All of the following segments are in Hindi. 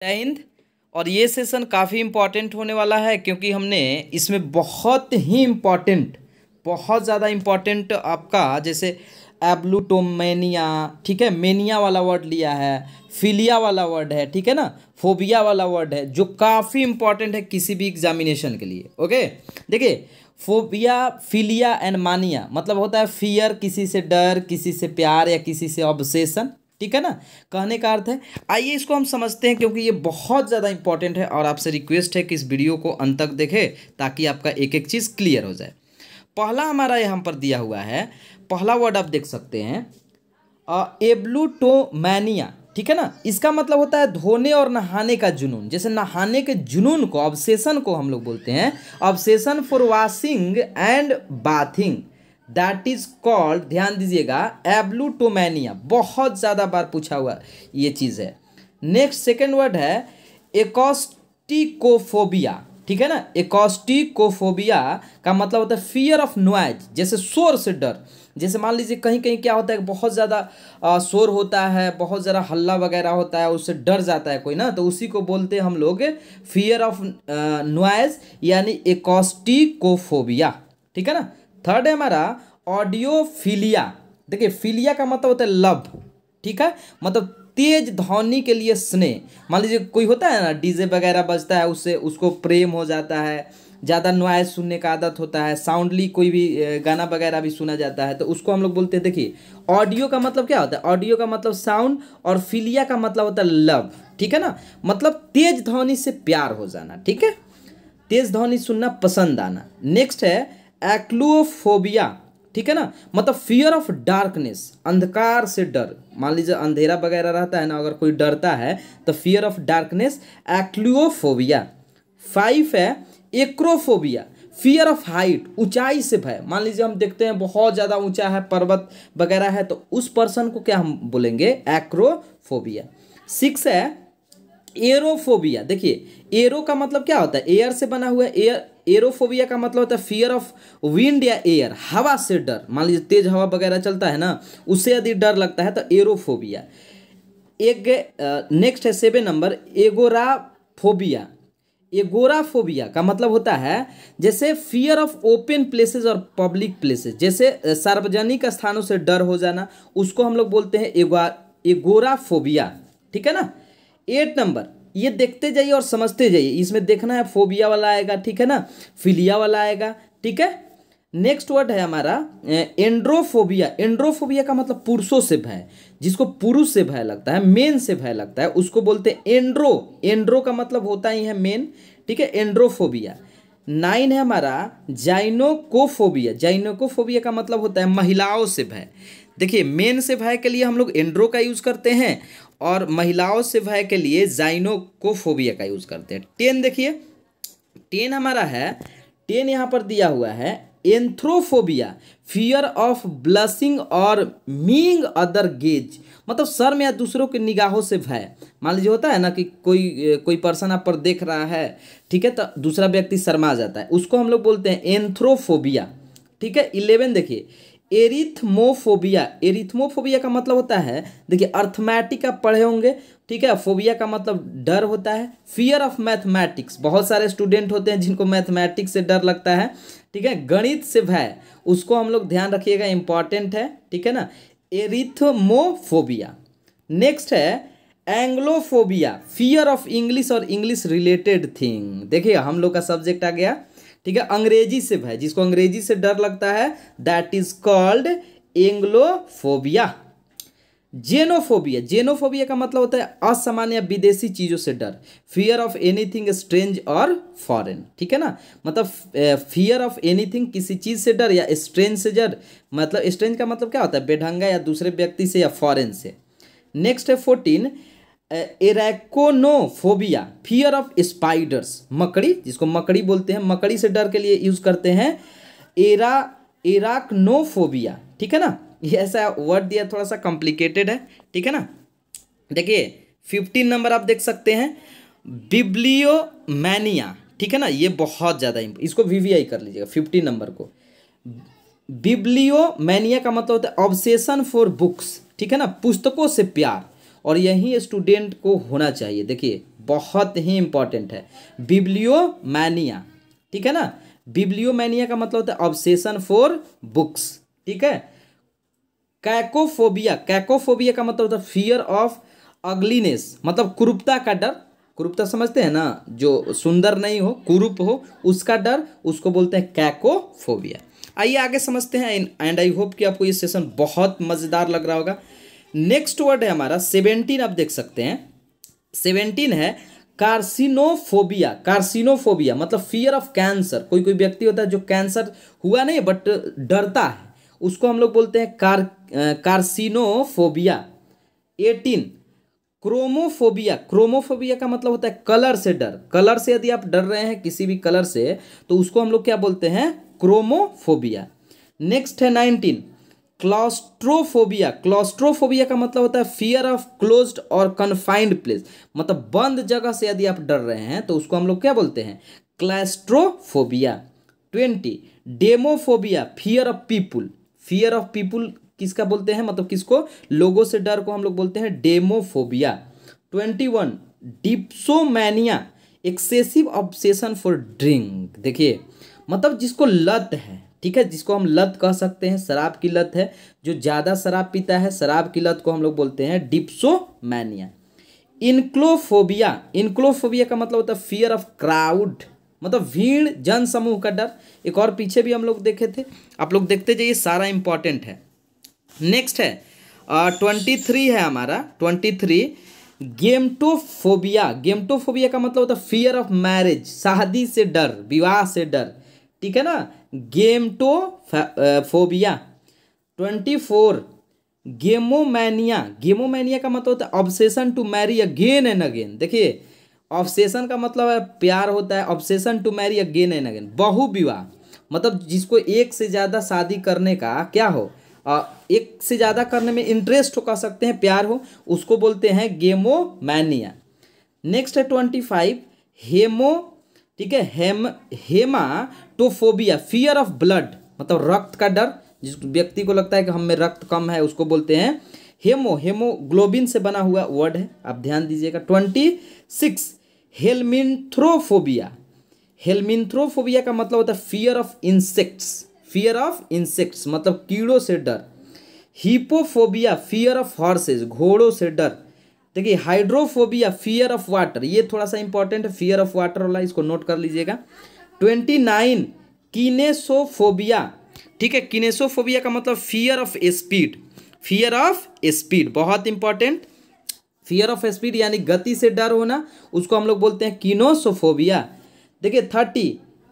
टेंथ हिंद और ये सेशन काफ़ी इम्पॉर्टेंट होने वाला है क्योंकि हमने इसमें बहुत ही इम्पॉर्टेंट बहुत ज़्यादा इम्पॉर्टेंट आपका जैसे एब्लूटोमेनिया ठीक है मेनिया वाला वर्ड लिया है फिलिया वाला वर्ड है ठीक है ना फोबिया वाला वर्ड है जो काफ़ी इंपॉर्टेंट है किसी भी एग्जामिनेशन के लिए ओके देखिए फोबिया फिलिया एंड मानिया मतलब होता है फियर किसी से डर किसी से प्यार या किसी से ऑब्सेशन ठीक है ना कहने का अर्थ है आइए इसको हम समझते हैं क्योंकि ये बहुत ज़्यादा इंपॉर्टेंट है और आपसे रिक्वेस्ट है कि इस वीडियो को अंत तक देखें ताकि आपका एक एक चीज़ क्लियर हो जाए पहला हमारा यहाँ पर दिया हुआ है पहला वर्ड आप देख सकते हैं एब्लूटोमैनिया ठीक है ना इसका मतलब होता है धोने और नहाने का जुनून जैसे नहाने के जुनून को ऑब्सेशन को हम लोग बोलते हैं obsession for washing and bathing that is called ध्यान दीजिएगा एब्लूटोमैनिया बहुत ज़्यादा बार पूछा हुआ ये चीज़ है नेक्स्ट सेकेंड वर्ड है एकॉस्टिकोफोबिया ठीक है ना एकॉस्टिकोफोबिया का मतलब होता है फियर ऑफ नॉइज जैसे शोर से डर जैसे मान लीजिए कहीं कहीं क्या होता है बहुत ज़्यादा शोर होता है बहुत ज़्यादा हल्ला वगैरह होता है उससे डर जाता है कोई ना तो उसी को बोलते हैं हम लोग फियर ऑफ नॉइज यानी एकॉस्टिकोफोबिया ठीक है ना थर्ड है हमारा ऑडियोफिलिया देखिए फिलिया का मतलब होता है लव ठीक है मतलब तेज ध्वनि के लिए स्नेह मान लीजिए कोई होता है ना डीजे वगैरह बजता है उससे उसको प्रेम हो जाता है ज़्यादा नॉइज सुनने का आदत होता है साउंडली कोई भी गाना वगैरह भी सुना जाता है तो उसको हम लोग बोलते हैं देखिए ऑडियो का मतलब क्या होता है ऑडियो का मतलब साउंड और फिलिया का मतलब होता है लव ठीक है ना मतलब तेज ध्वनि से प्यार हो जाना ठीक है तेज ध्वनि सुनना पसंद आना नेक्स्ट है एक्लोफोबिया ठीक है ना मतलब फियर ऑफ डार्कनेस अंधकार से डर मान लीजिए अंधेरा वगैरह रहता है ना अगर कोई डरता है तो fear of darkness achluophobia five है एक्रोफोबिया फियर ऑफ हाइट ऊंचाई से भय मान लीजिए हम देखते हैं बहुत ज़्यादा ऊंचा है पर्वत वगैरह है तो उस पर्सन को क्या हम बोलेंगे एक्रोफोबिया सिक्स है एरोफोबिया देखिए एरो का मतलब क्या होता है एयर से बना हुआ एयर एरोफोबिया का मतलब होता है फियर ऑफ विंड या एयर हवा से डर मान लीजिए तेज हवा वगैरह चलता है ना उससे यदि डर लगता है तो एरोफोबिया एक नेक्स्ट है सेवन नंबर एगोराफोबिया एगोराफोबिया का मतलब होता है जैसे फियर ऑफ ओपन प्लेसेस और पब्लिक प्लेसेस जैसे सार्वजनिक स्थानों से डर हो जाना उसको हम लोग बोलते हैं एगोराफोबिया ठीक है ना एट नंबर ये देखते जाइए और समझते जाइए इसमें देखना है फोबिया वाला आएगा ठीक है ना फिलिया वाला आएगा ठीक है नेक्स्ट वर्ड है हमारा एंड्रोफोबिया एंड्रोफोबिया का मतलब पुरुषों से भय जिसको पुरुष से भय लगता है मेन से भय लगता है उसको बोलते हैं एंड्रो एंड्रो का मतलब होता ही है मेन ठीक है एंड्रोफोबिया नाइन है हमारा जाइनोकोफोबिया जाइनोकोफोबिया का मतलब होता है महिलाओं से भय देखिए मेन से भय के लिए हम लोग एंड्रो का यूज़ करते हैं और महिलाओं से भय के लिए जाइनोकोफोबिया का यूज़ करते हैं टेन देखिए टेन हमारा है टेन यहाँ पर दिया हुआ है एंथ्रोफोबिया फियर ऑफ ब्लसिंग और मींग अदर गेज मतलब सर में या दूसरों की निगाहों से भय मान लीजिए होता है ना कि कोई कोई पर्सन आप पर देख रहा है ठीक है तो दूसरा व्यक्ति शर्मा जाता है उसको हम लोग बोलते हैं एंथ्रोफोबिया ठीक है इलेवन देखिए एरिथमोफोबिया एरिथमोफोबिया का मतलब होता है देखिए अर्थमैटिक आप पढ़े होंगे ठीक है फोबिया का मतलब डर होता है फियर ऑफ मैथमेटिक्स बहुत सारे स्टूडेंट होते हैं जिनको मैथमेटिक्स से डर लगता है ठीक है गणित से भय उसको हम लोग ध्यान रखिएगा इंपॉर्टेंट है ठीक है ना एरिथमोफोबिया नेक्स्ट है एंग्लोफोबिया फियर ऑफ इंग्लिश और इंग्लिश रिलेटेड थिंग देखिए हम लोग का सब्जेक्ट आ गया ठीक है अंग्रेजी से भाई जिसको अंग्रेजी से डर लगता है that is called anglophobia xenophobia xenophobia का मतलब होता है असामान्य विदेशी चीज़ों से डर फियर ऑफ एनीथिंग स्ट्रेंज और फॉरेन ठीक है ना मतलब फियर ऑफ एनीथिंग किसी चीज़ से डर या स्ट्रेंज से डर मतलब स्ट्रेंज का मतलब क्या होता है बेढंगा या दूसरे व्यक्ति से या फॉरेन से नेक्स्ट है fourteen arachnophobia fear of spiders मकड़ी जिसको मकड़ी बोलते हैं मकड़ी से डर के लिए यूज़ करते हैं एरा एराकनोफोबिया ठीक है ना ये ऐसा वर्ड दिया थोड़ा सा कॉम्प्लिकेटेड है ठीक है ना देखिए फिफ्टीन नंबर आप देख सकते हैं बिब्लियोमैनिया ठीक है ना ये बहुत ज़्यादा इसको वीवीआई कर लीजिएगा फिफ्टीन नंबर को बिब्लियोमैनिया का मतलब होता है ऑब्सेशन फॉर बुक्स ठीक है ना पुस्तकों से प्यार और यही स्टूडेंट को होना चाहिए देखिए बहुत ही इंपॉर्टेंट है बिब्लियोमैनिया ठीक है ना बिब्लियोमैनिया का मतलब होता है ऑब्सेशन फॉर बुक्स ठीक है कैकोफोबिया कैकोफोबिया का मतलब होता है फियर ऑफ अगलीनेस मतलब कुरूपता का डर कुरूपता समझते हैं ना जो सुंदर नहीं हो कुरूप हो उसका डर उसको बोलते हैं कैकोफोबिया आइए आगे समझते हैं एंड आई होप कि आपको ये सेशन बहुत मज़ेदार लग रहा होगा नेक्स्ट वर्ड है हमारा सेवेंटीन आप देख सकते हैं सेवेंटीन है कार्सिनोफोबिया कार्सिनोफोबिया मतलब फियर ऑफ कैंसर कोई कोई व्यक्ति होता है जो कैंसर हुआ नहीं बट डरता है उसको हम लोग बोलते हैं कार कार्सिनोफोबिया एटीन क्रोमोफोबिया क्रोमोफोबिया का मतलब होता है कलर से डर कलर से यदि आप डर रहे हैं किसी भी कलर से तो उसको हम लोग क्या बोलते हैं क्रोमोफोबिया नेक्स्ट है नाइनटीन क्लॉस्ट्रोफोबिया क्लॉस्ट्रोफोबिया का मतलब होता है फियर ऑफ क्लोज्ड और कन्फाइंड प्लेस मतलब बंद जगह से यदि आप डर रहे हैं तो उसको हम लोग क्या बोलते हैं claustrophobia twenty demophobia fear of people fear of people किसका बोलते हैं मतलब किसको लोगों से डर को हम लोग बोलते हैं demophobia twenty one dipsomania excessive obsession for drink देखिए मतलब जिसको लत है ठीक है जिसको हम लत कह सकते हैं शराब की लत है जो ज़्यादा शराब पीता है शराब की लत को हम लोग बोलते हैं डिप्सोमैनिया इनक्लोफोबिया इनक्लोफोबिया का मतलब होता है फियर ऑफ क्राउड मतलब भीड़ जन समूह का डर एक और पीछे भी हम लोग देखे थे आप लोग देखते जाइए सारा इंपॉर्टेंट है नेक्स्ट है ट्वेंटी थ्री है हमारा ट्वेंटी थ्री गेमटोफोबिया गेमटोफोबिया का मतलब होता है फियर ऑफ मैरिज शादी से डर विवाह से डर ठीक है ना गेमटोफोबिया ट्वेंटी फोर गेमोमैनिया गेमोमैनिया का मतलब होता है obsession to marry again and again देखिए ऑब्सेशन का मतलब है प्यार होता है obsession to marry again and again बहुविवाह मतलब जिसको एक से ज़्यादा शादी करने का क्या हो आ, एक से ज़्यादा करने में इंटरेस्ट हो कह सकते हैं प्यार हो उसको बोलते हैं गेमोमैनिया नेक्स्ट है ट्वेंटी फाइव हेमो ठीक है hem hematophobia fear of blood मतलब रक्त का डर जिस व्यक्ति को लगता है कि हम में रक्त कम है उसको बोलते हैं हेमो हेमोग्लोबिन से बना हुआ वर्ड है आप ध्यान दीजिएगा ट्वेंटी सिक्स हेलमिंथ्रोफोबिया हेलमिंथ्रोफोबिया का मतलब होता है fear of insects fear of insects मतलब कीड़ों से डर हीपोफोबिया फियर ऑफ हॉर्सेज घोड़ों से डर देखिए हाइड्रोफोबिया फियर ऑफ वाटर ये थोड़ा सा इंपॉर्टेंट है फियर ऑफ वाटर वाला इसको नोट कर लीजिएगा ट्वेंटी नाइन किनेसोफोबिया ठीक है किनेसोफोबिया का मतलब fear of speed fear of speed बहुत इंपॉर्टेंट फियर ऑफ स्पीड यानी गति से डर होना उसको हम लोग बोलते हैं किनोसोफोबिया देखिए thirty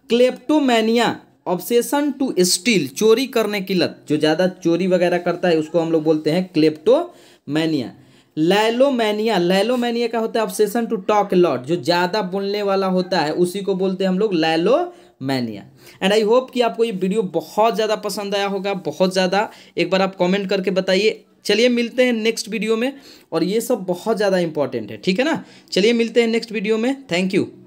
kleptomania obsession to steal चोरी करने की लत जो ज़्यादा चोरी वगैरह करता है उसको हम लोग बोलते हैं क्लेप्टोमैनिया लैलोमैनिया लैलोमैनिया का होता है ऑब्सेशन टू टॉक लॉट जो ज़्यादा बोलने वाला होता है उसी को बोलते हैं हम लोग लैलो मैनिया एंड आई होप कि आपको ये वीडियो बहुत ज़्यादा पसंद आया होगा बहुत ज़्यादा एक बार आप कमेंट करके बताइए चलिए मिलते हैं नेक्स्ट वीडियो में और ये सब बहुत ज़्यादा इंपॉर्टेंट है ठीक है ना चलिए मिलते हैं नेक्स्ट वीडियो में थैंक यू